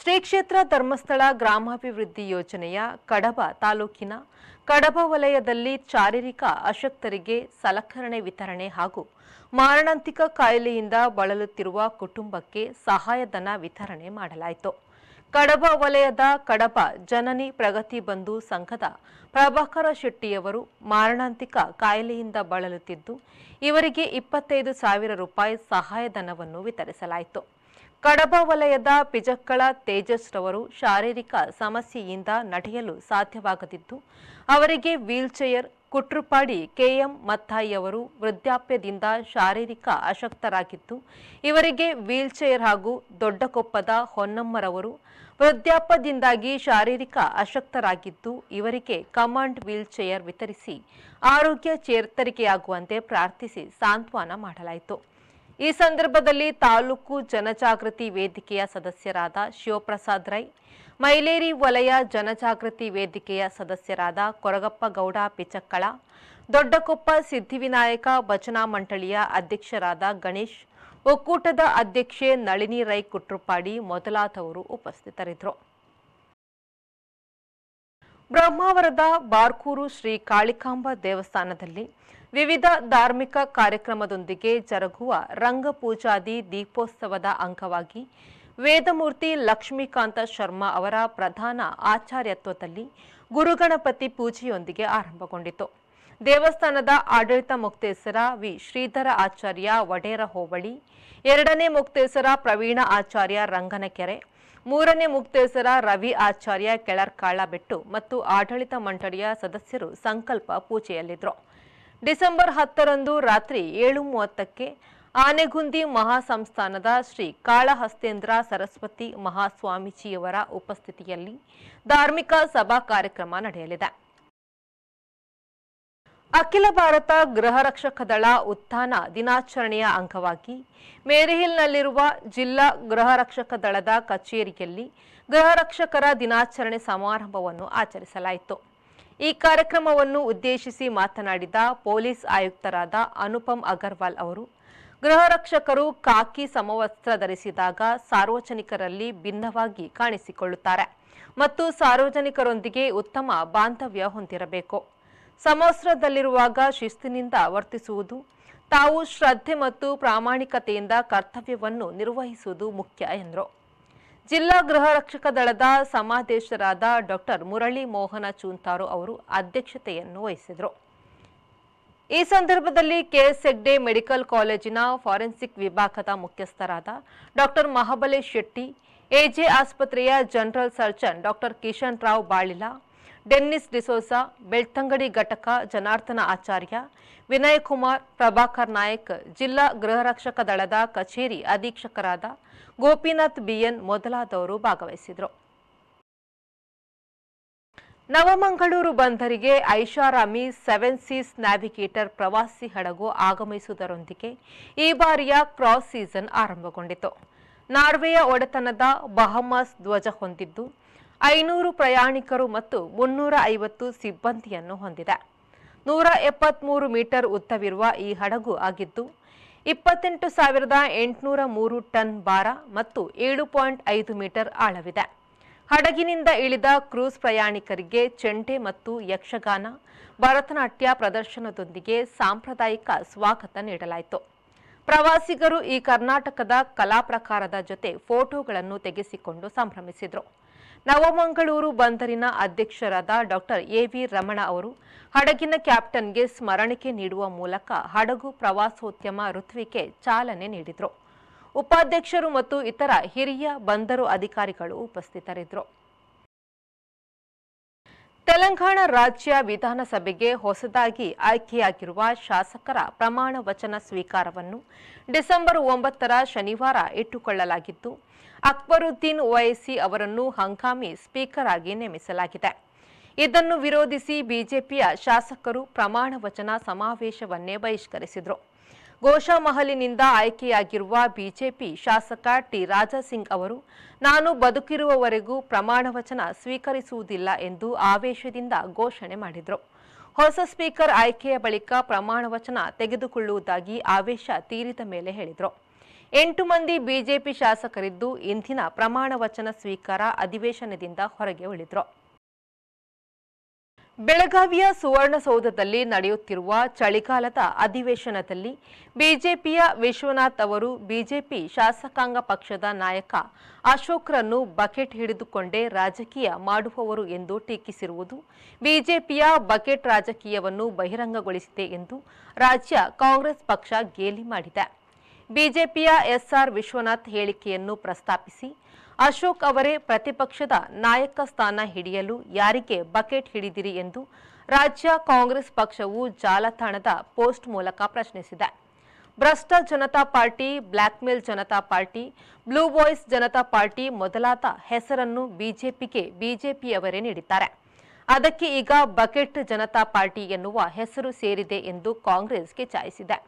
ಶ್ರೀ ಕ್ಷೇತ್ರ ಧರ್ಮಸ್ಥಳ ಗ್ರಾಮಾಭಿವೃದ್ಧಿ ಯೋಜನೆಯ ಕಡಬ ತಾಲೂಕಿನ ಕಡಬ ವಲಯದಲ್ಲಿ ಶಾರೀರಿಕ ಅಶಕ್ತರಿಗೆ ಸಲಕರಣೆ ವಿತರಣೆ ಹಾಗೂ ಮಾರಣಾಂತಿಕ ಕಾಯಿಲೆಯಿಂದ ಬಳಲುತ್ತಿರುವ ಕುಟುಂಬಕ್ಕೆ ಸಹಾಯಧನ ವಿತರಣೆ ಮಾಡಲಾಯಿತು ಕಡಬ ವಲಯದ ಕಡಪ ಜನನಿ ಪ್ರಗತಿ ಬಂಧು ಸಂಘದ ಪ್ರಭಾಕರ ಶೆಟ್ಟಿಯವರು ಮಾರಣಾಂತಿಕ ಕಾಯಿಲೆಯಿಂದ ಬಳಲುತ್ತಿದ್ದು ಇವರಿಗೆ ಇಪ್ಪತ್ತೈದು ಸಾವಿರ ರೂಪಾಯಿ ಸಹಾಯಧನವನ್ನು ವಿತರಿಸಲಾಯಿತು ಕಡಬ ವಲಯದ ಪಿಜಕ್ಕಳ ತೇಜಸ್ ರವರು ಶಾರೀರಿಕ ಸಮಸ್ಯೆಯಿಂದ ನಡೆಯಲು ಸಾಧ್ಯವಾಗದಿದ್ದು ಅವರಿಗೆ ವೀಲ್ಚೇರ್ ಕುಟ್ರುಪಾಡಿ ಕೆಎಂ ಮತ್ತಾಯಿ ಅವರು ವೃದ್ಧಾಪ್ಯದಿಂದ ಶಾರೀರಿಕ ಅಶಕ್ತರಾಗಿದ್ದು ಇವರಿಗೆ ವೀಲ್ಚೇರ್ ಹಾಗೂ ದೊಡ್ಡಕೊಪ್ಪದ ಹೊನ್ನಮ್ಮರವರು ವೃದ್ಧಾಪ್ಯದಿಂದಾಗಿ ಶಾರೀರಿಕ ಅಶಕ್ತರಾಗಿದ್ದು ಇವರಿಗೆ ಕಮಾಂಡ್ ವೀಲ್ಚೇರ್ ವಿತರಿಸಿ ಆರೋಗ್ಯ ಚೇತರಿಕೆಯಾಗುವಂತೆ ಪ್ರಾರ್ಥಿಸಿ ಸಾಂತ್ವನ ಮಾಡಲಾಯಿತು ಈ ಸಂದರ್ಭದಲ್ಲಿ ತಾಲೂಕು ಜನಜಾಗೃತಿ ವೇದಿಕೆಯ ಸದಸ್ಯರಾದ ಶಿವಪ್ರಸಾದ್ ರೈ ಮೈಲೇರಿ ವಲಯ ಜನಜಾಗೃತಿ ವೇದಿಕೆಯ ಸದಸ್ಯರಾದ ಕೊರಗಪ್ಪ ಗೌಡ ಪಿಚಕ್ಕಳ ದೊಡ್ಡಕೊಪ್ಪ ಸಿದ್ಧಿವಿನಾಯಕ ವಚನಾ ಮಂಡಳಿಯ ಅಧ್ಯಕ್ಷರಾದ ಗಣೇಶ್ ಒಕ್ಕೂಟದ ಅಧ್ಯಕ್ಷೆ ನಳಿನಿ ರೈ ಕುಟ್ರುಪಾಡಿ ಮೊದಲಾದವರು ಉಪಸ್ಥಿತರಿದ್ದರು ಬ್ರಹ್ಮಾವರದ ಬಾರ್ಕೂರು ಶ್ರೀ ಕಾಳಿಕಾಂಬ ದೇವಸ್ಥಾನದಲ್ಲಿ ವಿವಿಧ ಧಾರ್ಮಿಕ ಕಾರ್ಯಕ್ರಮದೊಂದಿಗೆ ಜರುಗುವ ರಂಗಪೂಜಾದಿ ದೀಪೋತ್ಸವದ ಅಂಗವಾಗಿ ವೇದಮೂರ್ತಿ ಲಕ್ಷ್ಮೀಕಾಂತ ಶರ್ಮಾ ಅವರ ಪ್ರಧಾನ ಆಚಾರ್ಯತ್ವದಲ್ಲಿ ಗುರುಗಣಪತಿ ಪೂಜೆಯೊಂದಿಗೆ ಆರಂಭಗೊಂಡಿತು ದೇವಸ್ಥಾನದ ಆಡಳಿತ ಮುಕ್ತೇಸರ ವಿ ಶ್ರೀಧರ ಆಚಾರ್ಯ ವಡೇರ ಹೋಬಳಿ ಎರಡನೇ ಮುಕ್ತೇಸರ ಪ್ರವೀಣ ಆಚಾರ್ಯ ರಂಗನಕೆರೆ ಮೂರನೇ ಮುಕ್ತೇಸರ ರವಿ ಆಚಾರ್ಯ ಕೆಳರ್ಕಾಳಬೆಟ್ಟು ಮತ್ತು ಆಡಳಿತ ಮಂಡಳಿಯ ಸದಸ್ಯರು ಸಂಕಲ್ಪ ಪೂಜೆಯಲ್ಲಿದ್ದರು ಡಿಸೆಂಬರ್ ಹತ್ತರಂದು ರಾತ್ರಿ ಏಳು ಮೂವತ್ತಕ್ಕೆ ಆನೆಗುಂದಿ ಮಹಾಸಂಸ್ಥಾನದ ಶ್ರೀ ಕಾಳಹಸ್ತೇಂದ್ರ ಸರಸ್ವತಿ ಮಹಾಸ್ವಾಮೀಜಿಯವರ ಉಪಸ್ಥಿತಿಯಲ್ಲಿ ಧಾರ್ಮಿಕ ಸಭಾ ಕಾರ್ಯಕ್ರಮ ನಡೆಯಲಿದೆ ಅಖಿಲ ಭಾರತ ಗೃಹ ರಕ್ಷಕ ದಳ ಉತ್ಥಾನ ದಿನಾಚರಣೆಯ ಅಂಗವಾಗಿ ಮೇರಿಹಿಲ್ನಲ್ಲಿರುವ ಜಿಲ್ಲಾ ಗೃಹ ರಕ್ಷಕ ದಳದ ಕಚೇರಿಯಲ್ಲಿ ಗೃಹ ರಕ್ಷಕರ ದಿನಾಚರಣೆ ಸಮಾರಂಭವನ್ನು ಆಚರಿಸಲಾಯಿತು ಈ ಕಾರ್ಯಕ್ರಮವನ್ನು ಉದ್ದೇಶಿಸಿ ಮಾತನಾಡಿದ ಪೊಲೀಸ್ ಆಯುಕ್ತರಾದ ಅನುಪಮ್ ಅಗರ್ವಾಲ್ ಅವರು ಗೃಹ ರಕ್ಷಕರು ಕಾಕಿ ಸಮವಸ್ತ್ರ ಧರಿಸಿದಾಗ ಸಾರ್ವಜನಿಕರಲ್ಲಿ ಭಿನ್ನವಾಗಿ ಕಾಣಿಸಿಕೊಳ್ಳುತ್ತಾರೆ ಮತ್ತು ಸಾರ್ವಜನಿಕರೊಂದಿಗೆ ಉತ್ತಮ ಬಾಂಧವ್ಯ ಹೊಂದಿರಬೇಕು ಸಮವಸ್ತ್ರದಲ್ಲಿರುವಾಗ ಶಿಸ್ತಿನಿಂದ ವರ್ತಿಸುವುದು ತಾವು ಶ್ರದ್ಧೆ ಮತ್ತು ಪ್ರಾಮಾಣಿಕತೆಯಿಂದ ಕರ್ತವ್ಯವನ್ನು ನಿರ್ವಹಿಸುವುದು ಮುಖ್ಯ ಎಂದರು ಜಿಲ್ಲಾ ಗೃಹ ರಕ್ಷಕ ದಳದ ಸಮಾದೇಶರಾದ ಡಾಕ್ಟರ್ ಮುರಳಿ ಮೋಹನ ಚೂಂತಾರು ಅವರು ಅಧ್ಯಕ್ಷತೆಯನ್ನು ವಹಿಸಿದರು ಈ ಸಂದರ್ಭದಲ್ಲಿ ಕೆಎಸ್ ಹೆಗ್ಡೆ ಮೆಡಿಕಲ್ ಕಾಲೇಜಿನ ಫಾರೆನ್ಸಿಕ್ ವಿಭಾಗದ ಮುಖ್ಯಸ್ಥರಾದ ಡಾಕ್ಟರ್ ಮಹಾಬಲೇಶ್ ಶೆಟ್ಟಿ ಎಜೆ ಆಸ್ಪತ್ರೆಯ general surgeon doctor Kishan Rao Balila Dennis D'Souza Belthangady ಘಟಕ ಜನಾರ್ದನ ಆಚಾರ್ಯ ವಿನಯ್ ಕುಮಾರ್ ಪ್ರಭಾಕರ್ ನಾಯಕ್ ಜಿಲ್ಲಾ ಗೃಹರಕ್ಷಕ ದಳದ ಕಚೇರಿ ಅಧೀಕ್ಷಕರಾದ ಗೋಪಿನಾಥ್ ಬಿಎನ್ ಮೊದಲಾದವರು ಭಾಗವಹಿಸಿದರು ನವಮಂಗಳೂರು ಬಂದರಿಗೆ ಐಷಾರಾಮಿ ಸೆವೆನ್ ಸೀಸ್ ನ್ಯಾವಿಗೇಟರ್ ಪ್ರವಾಸಿ ಹಡಗು ಆಗಮಿಸುವುದರೊಂದಿಗೆ ಈ ಬಾರಿಯ ಕ್ರಾಸ್ ಸೀಸನ್ ಆರಂಭಗೊಂಡಿತು ನಾರ್ವೆಯ ಒಡೆತನದ ಬಹಮಾಸ್ ಧ್ವಜ ಹೊಂದಿದ್ದು ಐನೂರು ಪ್ರಯಾಣಿಕರು ಮತ್ತು ಮುನ್ನೂರ ಐವತ್ತು ಸಿಬ್ಬಂದಿಯನ್ನು ಹೊಂದಿದೆ ನೂರ ಎಪ್ಪತ್ತ್ಮೂರು ಮೀಟರ್ ಉದ್ದವಿರುವ ಈ ಹಡಗು ಆಗಿದ್ದು ಇಪ್ಪತ್ತೆಂಟು ಸಾವಿರದ ಎಂಟುನೂರ ಮೂರು ಟನ್ ಭಾರ ಮತ್ತು ಏಳು ಪಾಯಿಂಟ್ ಐದು ಮೀಟರ್ ಆಳವಿದೆ ಹಡಗಿನಿಂದ ಇಳಿದ ಕ್ರೂಸ್ ಪ್ರಯಾಣಿಕರಿಗೆ ಚೆಂಡೆ ಮತ್ತು ಯಕ್ಷಗಾನ ಭರತನಾಟ್ಯ ಪ್ರದರ್ಶನದೊಂದಿಗೆ ಸಾಂಪ್ರದಾಯಿಕ ಸ್ವಾಗತ ನೀಡಲಾಯಿತು ಪ್ರವಾಸಿಗರು ಈ ಕರ್ನಾಟಕದ ಕಲಾ ಪ್ರಕಾರದ ಜೊತೆ ಫೋಟೋಗಳನ್ನು ತೆಗೆಸಿಕೊಂಡು ಸಂಭ್ರಮಿಸಿದರು ನವಮಂಗಳೂರು ಬಂದರಿನ ಅಧ್ಯಕ್ಷರಾದ ಡಾಕ್ಟರ್ ಎವಿ ರಮಣ ಅವರು ಹಡಗಿನ ಕ್ಯಾಪ್ಟನ್ಗೆ ಸ್ಮರಣಿಕೆ ನೀಡುವ ಮೂಲಕ ಹಡಗು ಪ್ರವಾಸೋದ್ಯಮ ಋತುವಿಗೆ ಚಾಲನೆ ನೀಡಿದರು ಉಪಾಧ್ಯಕ್ಷರು ಮತ್ತು ಇತರ ಹಿರಿಯ ಬಂದರು ಅಧಿಕಾರಿಗಳು ಉಪಸ್ಥಿತರಿದ್ದರು ತೆಲಂಗಾಣ ರಾಜ್ಯ ವಿಧಾನಸಭೆಗೆ ಹೊಸದಾಗಿ ಆಯ್ಕೆಯಾಗಿರುವ ಶಾಸಕರ ಪ್ರಮಾಣ ವಚನ ಸ್ವೀಕಾರವನ್ನು ಡಿಸೆಂಬರ್ ಒಂಬತ್ತರ ಶನಿವಾರ ಇಟ್ಟುಕೊಳ್ಳಲಾಗಿದ್ದು ಅಕ್ಬರುದ್ದೀನ್ ಓವೈಸಿ ಅವರನ್ನು ಹಂಗಾಮಿ ಸ್ಪೀಕರ್ ಆಗಿ ನೇಮಿಸಲಾಗಿದೆ ಇದನ್ನು ವಿರೋಧಿಸಿ ಬಿಜೆಪಿಯ ಶಾಸಕರು ಪ್ರಮಾಣ ವಚನ ಸಮಾವೇಶವನ್ನೇ ಬಹಿಷ್ಕರಿಸಿದರು ಗೋಶಾಮಹಲಿನಿಂದ ಆಯ್ಕೆಯಾಗಿರುವ ಬಿಜೆಪಿ ಶಾಸಕ ಟಿ ಸಿಂಗ್ ಅವರು ನಾನು ಬದುಕಿರುವವರೆಗೂ ಪ್ರಮಾಣ ವಚನ ಸ್ವೀಕರಿಸುವುದಿಲ್ಲ ಎಂದು ಆವೇಶದಿಂದ ಘೋಷಣೆ ಮಾಡಿದರು ಹೊಸ ಸ್ಪೀಕರ್ ಆಯ್ಕೆಯ ಬಳಿಕ ಪ್ರಮಾಣ ವಚನ ತೆಗೆದುಕೊಳ್ಳುವುದಾಗಿ ಆವೇಶ ತೀರಿದ ಮೇಲೆ ಹೇಳಿದರು ಎಂಟು ಮಂದಿ ಬಿಜೆಪಿ ಶಾಸಕರಿದ್ದು ಇಂದಿನ ಪ್ರಮಾಣ ವಚನ ಸ್ವೀಕಾರ ಅಧಿವೇಶನದಿಂದ ಹೊರಗೆ ಉಳಿದ್ರು ಬೆಳಗಾವಿಯ ಸುವರ್ಣಸೌಧದಲ್ಲಿ ನಡೆಯುತ್ತಿರುವ ಚಳಿಗಾಲದ ಅಧಿವೇಶನದಲ್ಲಿ ಬಿಜೆಪಿಯ ವಿಶ್ವನಾಥ್ ಅವರು ಬಿಜೆಪಿ ಶಾಸಕಾಂಗ ಪಕ್ಷದ ನಾಯಕ ಅಶೋಕ್ರನ್ನು ಬಕೆಟ್ ಹಿಡಿದುಕೊಂಡೇ ರಾಜಕೀಯ ಮಾಡುವವರು ಎಂದು ಟೀಕಿಸಿರುವುದು ಬಿಜೆಪಿಯ ಬಕೆಟ್ ರಾಜಕೀಯವನ್ನು ಬಹಿರಂಗಗೊಳಿಸಿದೆ ಎಂದು ರಾಜ್ಯ ಕಾಂಗ್ರೆಸ್ ಪಕ್ಷ ಗೇಲಿ ಮಾಡಿದೆ ಬಿಜೆಪಿಯ ಎಸ್ಆರ್ ವಿಶ್ವನಾಥ್ ಹೇಳಿಕೆಯನ್ನು ಪ್ರಸ್ತಾಪಿಸಿ ಅಶೋಕ್ ಅವರೇ ಪ್ರತಿಪಕ್ಷದ ನಾಯಕ ಸ್ಥಾನ ಹಿಡಿಯಲು ಯಾರಿಗೆ ಬಕೆಟ್ ಹಿಡಿದಿರಿ ಎಂದು ರಾಜ್ಯ ಕಾಂಗ್ರೆಸ್ ಪಕ್ಷವು ಜಾಲತಾಣದ ಪೋಸ್ಟ್ ಮೂಲಕ ಪ್ರಶ್ನಿಸಿದೆ ಭ್ರಷ್ಟ Janata party blackmail Janata party blue voice Janata party ಮೊದಲಾದ ಹೆಸರನ್ನು ಬಿಜೆಪಿಗೆ ಬಿಜೆಪಿಯವರೇ ನೀಡಿದ್ದಾರೆ ಅದಕ್ಕೆ ಈಗ ಬಕೆಟ್ ಜನತಾ ಪಾರ್ಟಿ ಎನ್ನುವ ಹೆಸರು ಸೇರಿದೆ ಎಂದು ಕಾಂಗ್ರೆಸ್ ಚಾಯಿಸಿದೆ